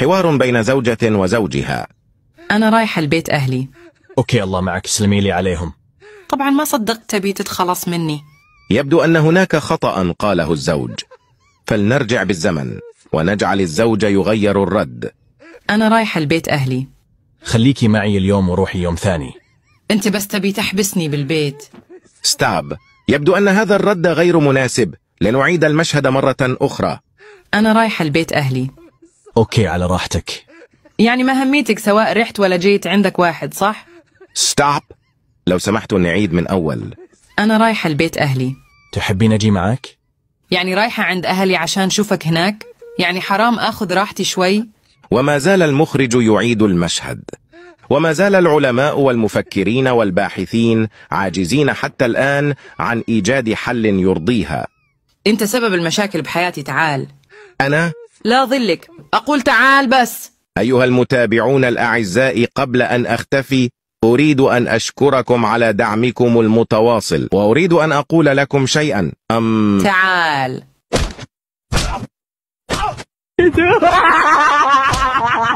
حوار بين زوجة وزوجها أنا رايحة البيت أهلي أوكي الله معك سلمي لي عليهم طبعا ما صدقت تبي تتخلص مني يبدو أن هناك خطأ قاله الزوج فلنرجع بالزمن ونجعل الزوج يغير الرد أنا رايحة البيت أهلي خليكي معي اليوم وروحي يوم ثاني أنت بس تبي تحبسني بالبيت ستاب يبدو أن هذا الرد غير مناسب لنعيد المشهد مرة أخرى أنا رايحة البيت أهلي اوكي على راحتك يعني ما هميتك سواء رحت ولا جيت عندك واحد صح؟ ستوب لو سمحتوا نعيد من أول أنا رايحة لبيت أهلي تحبين أجي معك؟ يعني رايحة عند أهلي عشان شوفك هناك؟ يعني حرام أخذ راحتي شوي؟ وما زال المخرج يعيد المشهد وما زال العلماء والمفكرين والباحثين عاجزين حتى الآن عن إيجاد حل يرضيها أنت سبب المشاكل بحياتي تعال أنا لا ظلك أقول تعال بس أيها المتابعون الأعزاء قبل أن أختفي أريد أن أشكركم على دعمكم المتواصل وأريد أن أقول لكم شيئا أم تعال